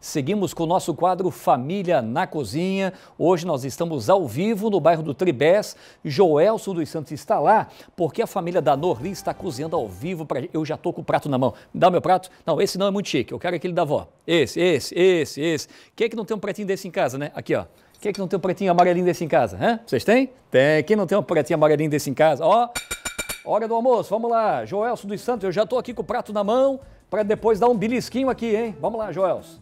Seguimos com o nosso quadro Família na Cozinha. Hoje nós estamos ao vivo no bairro do Tribés. Joelson dos Santos está lá porque a família da Norli está cozinhando ao vivo. Pra... Eu já estou com o prato na mão. Me dá meu prato? Não, esse não é muito chique. Eu quero aquele da avó. Esse, esse, esse, esse. Quem é que não tem um pretinho desse em casa, né? Aqui, ó. Quem é que não tem um pretinho amarelinho desse em casa? Hã? Vocês têm? Tem. Quem não tem um pretinho amarelinho desse em casa? Ó, hora do almoço. Vamos lá. Joelson dos Santos, eu já estou aqui com o prato na mão para depois dar um belisquinho aqui, hein? Vamos lá, Joelson.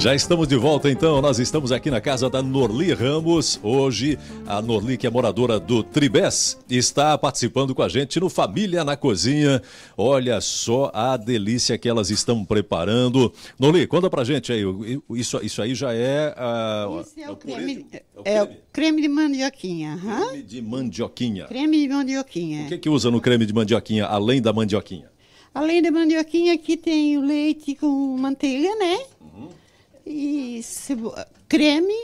Já estamos de volta então, nós estamos aqui na casa da Norli Ramos. Hoje, a Norli, que é moradora do Tribés, está participando com a gente no Família na Cozinha. Olha só a delícia que elas estão preparando. Norli, conta pra gente aí, isso, isso aí já é... Uh, isso é, é, o creme, de, é, o é o creme de mandioquinha. Creme de mandioquinha. Creme de mandioquinha. O que, que usa no creme de mandioquinha, além da mandioquinha? Além da mandioquinha, aqui tem o leite com manteiga, né? Uhum e cebo... creme,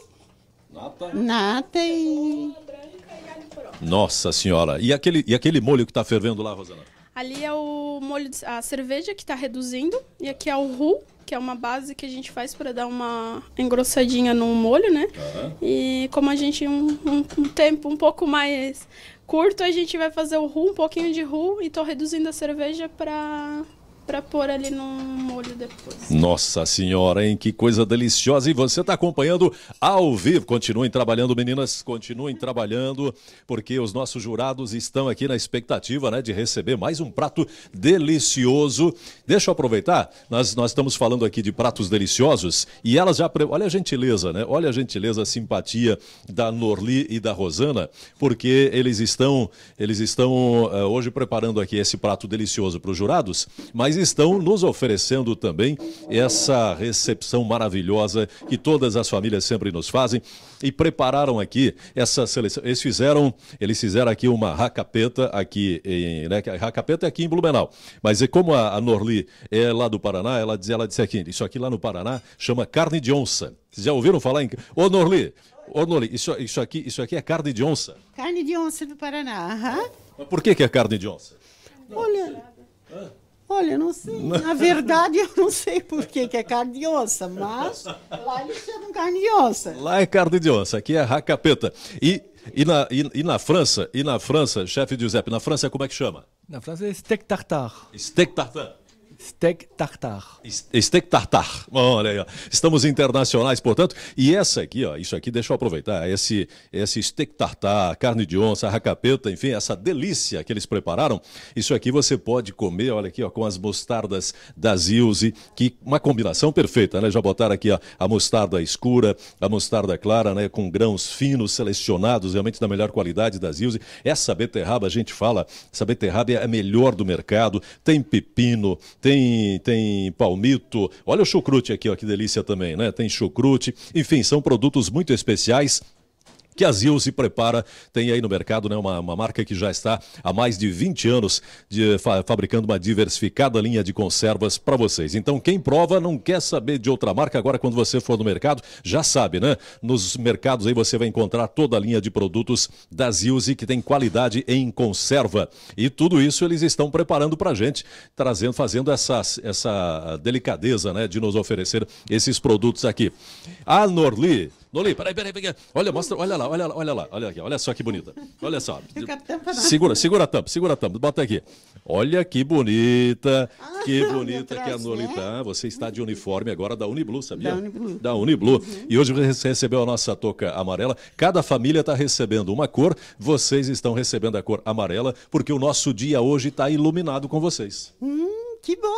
nata, nata e... Nossa senhora, e aquele, e aquele molho que está fervendo lá, Rosana? Ali é o molho, de, a cerveja que está reduzindo e aqui é o roux, que é uma base que a gente faz para dar uma engrossadinha no molho, né? Uhum. E como a gente um, um, um, tempo um pouco mais curto, a gente vai fazer o roux, um pouquinho de roux e estou reduzindo a cerveja para para pôr ali no molho depois. Nossa senhora, hein? Que coisa deliciosa. E você está acompanhando ao vivo. Continuem trabalhando, meninas. Continuem trabalhando, porque os nossos jurados estão aqui na expectativa né, de receber mais um prato delicioso. Deixa eu aproveitar. Nós, nós estamos falando aqui de pratos deliciosos e elas já... Pre... Olha a gentileza, né? Olha a gentileza, a simpatia da Norli e da Rosana, porque eles estão, eles estão uh, hoje preparando aqui esse prato delicioso para os jurados, mas estão nos oferecendo também essa recepção maravilhosa que todas as famílias sempre nos fazem e prepararam aqui essa seleção. Eles fizeram, eles fizeram aqui uma racapeta aqui em, né, racapeta é aqui em Blumenau. Mas é como a, a Norli é lá do Paraná, ela diz ela disse aqui, isso aqui lá no Paraná chama carne de onça. Vocês já ouviram falar em Ô Norli, ô Norli, isso, isso aqui, isso aqui é carne de onça. Carne de onça do Paraná. Uhum. por que que é carne de onça? Olha, Olha, não sei. Na verdade, eu não sei por que é carne de onça, mas lá eles chamam carne de onça. Lá é carne de onça, aqui é racapeta. E, e, na, e, e na França, e na França, chefe Giuseppe, na França como é que chama? Na França é steak tartare. Steak tartare. Steak tartar. Steak tartar. Olha aí, ó. Estamos internacionais, portanto. E essa aqui, ó, isso aqui, deixa eu aproveitar. É esse, é esse steak tartar, carne de onça, racapeta, enfim, essa delícia que eles prepararam. Isso aqui você pode comer, olha aqui, ó, com as mostardas da Zilzi, que uma combinação perfeita, né? Já botaram aqui ó, a mostarda escura, a mostarda clara, né? Com grãos finos, selecionados, realmente da melhor qualidade da Zilzi. Essa beterraba, a gente fala, essa beterraba é a melhor do mercado. Tem pepino, tem tem, tem palmito. Olha o chucrute aqui, ó, que delícia também, né? Tem chucrute. Enfim, são produtos muito especiais que a Zil se prepara, tem aí no mercado, né, uma, uma marca que já está há mais de 20 anos de, fa, fabricando uma diversificada linha de conservas para vocês. Então, quem prova não quer saber de outra marca, agora quando você for no mercado, já sabe, né? Nos mercados aí você vai encontrar toda a linha de produtos da Zilzi que tem qualidade em conserva. E tudo isso eles estão preparando para a gente, trazendo, fazendo essa, essa delicadeza, né, de nos oferecer esses produtos aqui. A Norli Loli, peraí, peraí, peraí. Olha, mostra, olha lá, olha lá, olha lá, olha aqui, olha só que bonita. Olha só. Segura, segura a tampa, segura a tampa, bota aqui. Olha que bonita, ah, que bonita que é a Loli tá. Você está de uniforme agora da Uniblu, sabia? Da UniBlue. Da Uniblu. Uhum. E hoje você recebeu a nossa touca amarela. Cada família está recebendo uma cor, vocês estão recebendo a cor amarela, porque o nosso dia hoje está iluminado com vocês. Hum. Que bom!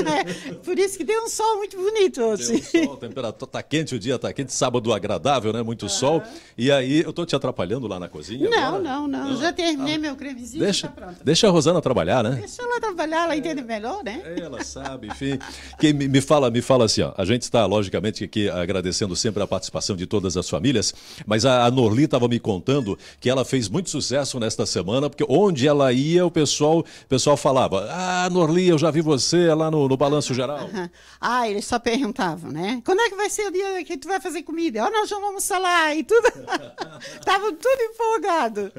Por isso que deu um sol muito bonito hoje. Deu assim. sol, a temperatura tá quente, o dia tá quente, sábado agradável, né? Muito uhum. sol. E aí, eu tô te atrapalhando lá na cozinha? Não, agora? não, não, Já terminei ah, meu cremezinho, deixa, tá pronto. Deixa a Rosana trabalhar, né? Deixa ela trabalhar, ela é, entende melhor, né? Ela sabe, enfim. quem me, me, fala, me fala assim, ó. A gente está, logicamente, aqui agradecendo sempre a participação de todas as famílias, mas a, a Norli estava me contando que ela fez muito sucesso nesta semana, porque onde ela ia, o pessoal, o pessoal falava: Ah, Norli, eu já vi você é lá no, no Balanço Geral. Ah, eles só perguntavam, né? Quando é que vai ser o dia que tu vai fazer comida? Oh, nós já vamos salar e tudo. Estavam tudo empolgados.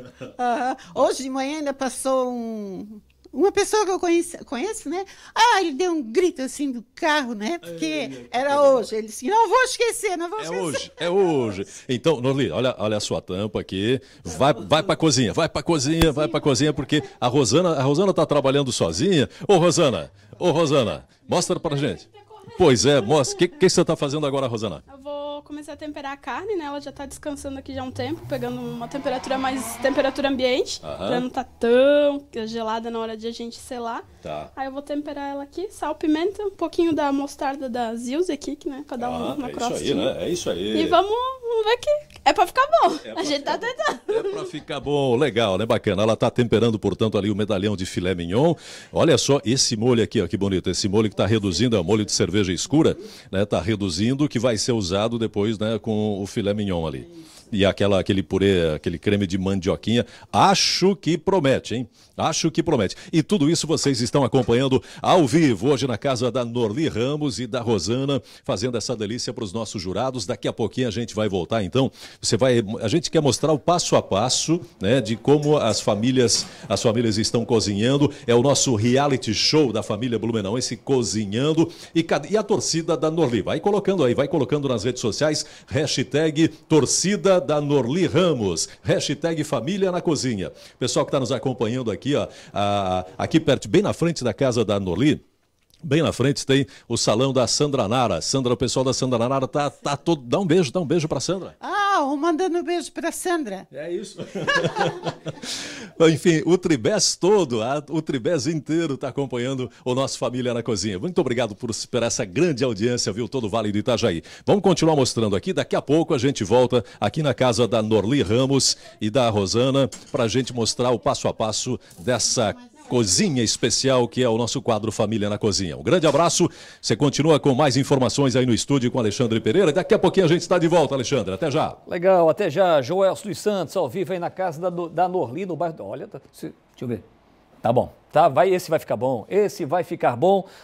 Hoje de manhã ainda passou um uma pessoa que eu conheço, conheço, né? Ah, ele deu um grito assim do carro, né? Porque é, é, era é, hoje. Ele disse: não vou esquecer, não vou é esquecer. Hoje, é hoje. Então, Norli, olha, olha a sua tampa aqui. Vai, vai para cozinha, vai para cozinha, vai para cozinha, porque a Rosana, a Rosana está trabalhando sozinha. Ô, Rosana, ô, Rosana, mostra para gente. Tá pois é, mostra. O que, que você está fazendo agora, Rosana? Eu vou comecei a temperar a carne, né? Ela já tá descansando aqui já há um tempo, pegando uma temperatura mais temperatura ambiente, uhum. pra não tá tão gelada na hora de a gente selar. Tá. Aí eu vou temperar ela aqui, sal, pimenta, um pouquinho da mostarda da Zilze aqui, né? Pra dar uma, uma é crostinha. Isso aí, né? É isso aí. E vamos, vamos ver que é pra ficar bom. É a gente tá tentando. É pra ficar bom. Legal, né? Bacana. Ela tá temperando, portanto, ali o medalhão de filé mignon. Olha só esse molho aqui, ó, que bonito. Esse molho que tá reduzindo, é um molho de cerveja escura, né? Tá reduzindo, que vai ser usado depois, né, com o filé mignon ali e aquela, aquele purê, aquele creme de mandioquinha. Acho que promete, hein? Acho que promete. E tudo isso vocês estão acompanhando ao vivo, hoje na casa da Norli Ramos e da Rosana, fazendo essa delícia para os nossos jurados. Daqui a pouquinho a gente vai voltar, então. Você vai. A gente quer mostrar o passo a passo, né? De como as famílias, as famílias estão cozinhando. É o nosso reality show da família Blumenau esse cozinhando. E, e a torcida da Norli. Vai colocando aí, vai colocando nas redes sociais, hashtag torcida da Norli Ramos. Hashtag Família na Cozinha. Pessoal que está nos acompanhando aqui, ó, a, aqui perto, bem na frente da casa da Norli, Bem na frente tem o salão da Sandra Nara. Sandra, o pessoal da Sandra Nara tá, tá todo. Dá um beijo, dá um beijo para Sandra. Ah, Carro, mandando um beijo para Sandra. É isso. Enfim, o Tribés todo, o Tribés inteiro está acompanhando o nosso Família na Cozinha. Muito obrigado por, por essa grande audiência, viu, todo o Vale do Itajaí. Vamos continuar mostrando aqui. Daqui a pouco a gente volta aqui na casa da Norli Ramos e da Rosana para a gente mostrar o passo a passo dessa Cozinha Especial, que é o nosso quadro Família na Cozinha. Um grande abraço. Você continua com mais informações aí no estúdio com Alexandre Pereira. Daqui a pouquinho a gente está de volta, Alexandre. Até já. Legal, até já. Joel dos Santos, ao vivo aí na casa da, da Norli, no bairro. Olha, tá, se, deixa eu ver. Tá bom. Tá, vai, esse vai ficar bom. Esse vai ficar bom.